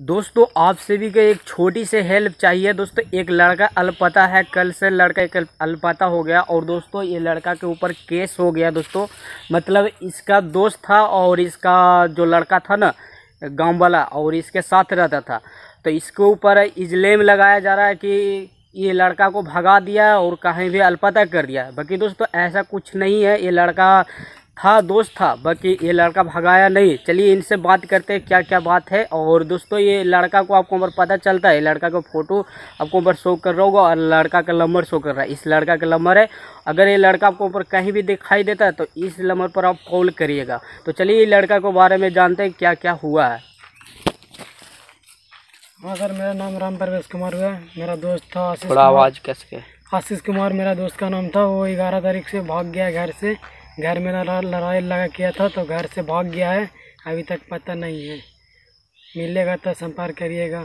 दोस्तों आप सभी को एक छोटी सी हेल्प चाहिए दोस्तों एक लड़का अलपता है कल से लड़का एक अलपता हो गया और दोस्तों ये लड़का के ऊपर केस हो गया दोस्तों मतलब इसका दोस्त था और इसका जो लड़का था ना गांव वाला और इसके साथ रहता था तो इसके ऊपर इजलेम लगाया जा रहा है कि ये लड़का को भगा दिया और कहीं भी अलपता कर दिया बाकी दोस्तों ऐसा कुछ नहीं है ये लड़का था दोस्त था बाकी ये लड़का भगाया नहीं चलिए इनसे बात करते हैं क्या क्या बात है और दोस्तों ये लड़का को आपको नंबर पता चलता है लड़का का फ़ोटो आपको ऊपर शो कर रहा होगा और लड़का का नंबर शो कर रहा है इस लड़का का नंबर है अगर ये लड़का आपको ऊपर कहीं भी दिखाई देता है तो इस नंबर पर आप कॉल करिएगा तो चलिए ये लड़का के बारे में जानते हैं क्या क्या हुआ है हाँ सर मेरा नाम राम परवेश कुमार हुआ मेरा दोस्त था आशीष कुमार आवाज़ कैसे आशीष कुमार मेरा दोस्त का नाम था वो ग्यारह तारीख से भाग गया घर से घर में लड़ाई लगा किया था तो घर से भाग गया है अभी तक पता नहीं है मिलेगा तो संपर्क करिएगा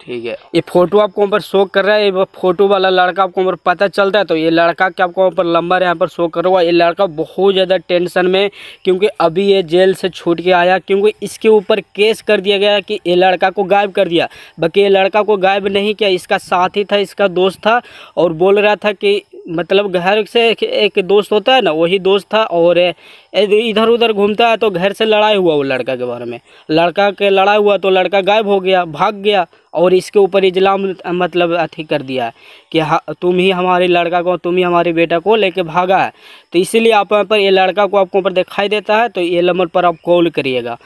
ठीक है ये फोटो आपको वहाँ पर शो कर रहा है ये फोटो वाला लड़का आपको ऊपर पता चलता है तो ये लड़का क्या आपको वहाँ पर यहाँ पर शो कर रहा है ये लड़का बहुत ज़्यादा टेंशन में क्योंकि अभी ये जेल से छूट के आया क्योंकि इसके ऊपर केस कर दिया गया कि ये लड़का को गायब कर दिया बाकी ये लड़का को गायब नहीं किया इसका साथी था इसका दोस्त था और बोल रहा था कि मतलब घर से एक, एक दोस्त होता है ना वही दोस्त था और इधर उधर घूमता है तो घर से लड़ाई हुआ वो लड़का के बारे में लड़का के लड़ाई हुआ तो लड़का गायब हो गया भाग गया और इसके ऊपर इजलाम मतलब अथी कर दिया है कि हाँ तुम ही हमारे लड़का को तुम ही हमारे बेटा को लेके भागा है तो इसीलिए आप पर ये लड़का को आपको ऊपर दिखाई देता है तो ये नंबर पर आप कॉल करिएगा